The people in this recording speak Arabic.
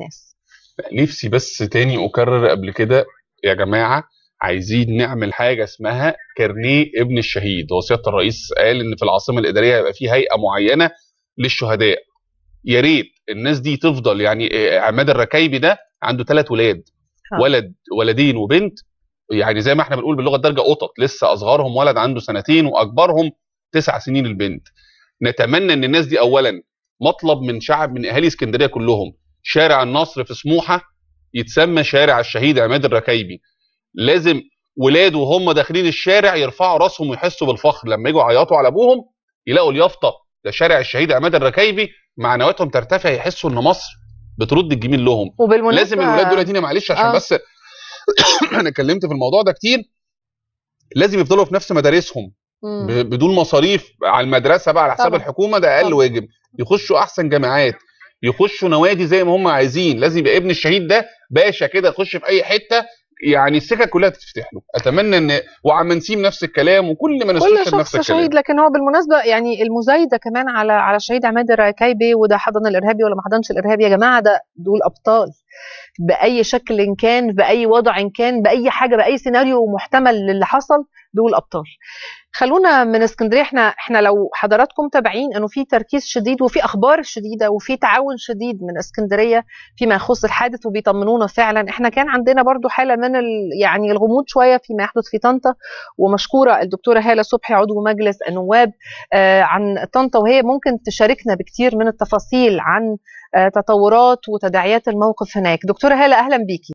ناس نفسي بس تاني اكرر قبل كده يا جماعه عايزين نعمل حاجه اسمها كارنيه ابن الشهيد هو سياده الرئيس قال ان في العاصمه الاداريه هيبقى في هيئه معينه للشهداء يا ريت الناس دي تفضل يعني عماد الركايبي ده عنده ثلاث ولاد ولد ولدين وبنت يعني زي ما احنا بنقول باللغه الدارجه قطط لسه اصغرهم ولد عنده سنتين واكبرهم تسع سنين البنت نتمنى ان الناس دي اولا مطلب من شعب من اهالي اسكندريه كلهم شارع النصر في سموحه يتسمى شارع الشهيد عماد الركايبي لازم ولاده وهم داخلين الشارع يرفعوا راسهم ويحسوا بالفخر لما يجوا يعيطوا على ابوهم يلاقوا اليافطه ده شارع الشهيد عماد الركايبي معنوياتهم ترتفع يحسوا ان مصر بترد الجميل لهم وبالمناسبة لازم الولاد دول دينا معلش عشان آه. بس انا اتكلمت في الموضوع ده كتير لازم يفضلوا في نفس مدارسهم بدون مصاريف على المدرسه بقى على حساب الحكومه ده اقل واجب يخشوا احسن جامعات يخشوا نوادي زي ما هم عايزين لازم يبقى ابن الشهيد ده باشا كده يخش في اي حته يعني السكه كلها تتفتح له اتمنى ان وعم نسيم نفس الكلام وكل ما نسيم نفس شخص الكلام شهيد لكن هو بالمناسبه يعني المزايده كمان على على شهيد عماد الركايبي وده حضن الارهابي ولا ما حضنش الارهابي يا جماعه ده دول ابطال باي شكل كان باي وضع كان باي حاجه باي سيناريو محتمل للي حصل دول ابطال خلونا من اسكندريه احنا احنا لو حضراتكم تابعين انه في تركيز شديد وفي اخبار شديده وفي تعاون شديد من اسكندريه فيما يخص الحادث وبيطمنونا فعلا احنا كان عندنا برضو حاله من يعني الغموض شويه فيما يحدث في طنطا ومشكوره الدكتوره هاله صبحي عضو مجلس النواب آه عن طنطا وهي ممكن تشاركنا بكتير من التفاصيل عن آه، تطورات وتداعيات الموقف هناك دكتوره هاله اهلا بيكي